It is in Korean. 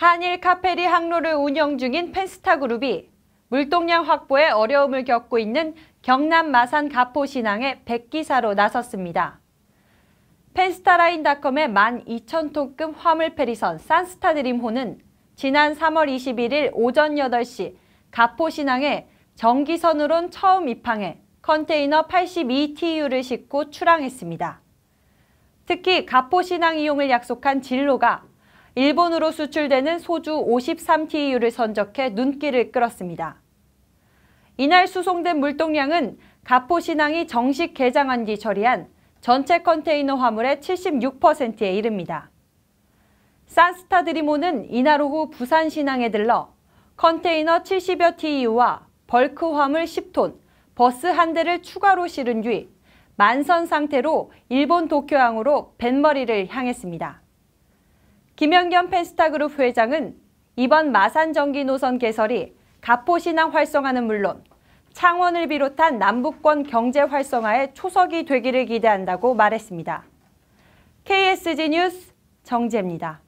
한일 카페리 항로를 운영 중인 펜스타 그룹이 물동량 확보에 어려움을 겪고 있는 경남 마산 가포 신항의 백기사로 나섰습니다. 펜스타라인닷컴의 12,000톤급 화물페리선 산스타드림호는 지난 3월 21일 오전 8시 가포 신항에 정기선으론 처음 입항해 컨테이너 82TU를 싣고 출항했습니다. 특히 가포 신항 이용을 약속한 진로가 일본으로 수출되는 소주 53TU를 선적해 눈길을 끌었습니다. 이날 수송된 물동량은 가포신항이 정식 개장한 뒤 처리한 전체 컨테이너 화물의 76%에 이릅니다. 산스타 드리모는 이날 오후 부산 신항에 들러 컨테이너 70여 TU와 벌크 화물 10톤, 버스 한 대를 추가로 실은 뒤 만선 상태로 일본 도쿄항으로 뱃머리를 향했습니다. 김영겸 펜스타그룹 회장은 이번 마산 전기 노선 개설이 갑포신앙 활성화는 물론 창원을 비롯한 남북권 경제 활성화의 초석이 되기를 기대한다고 말했습니다. KSG 뉴스 정재입니다.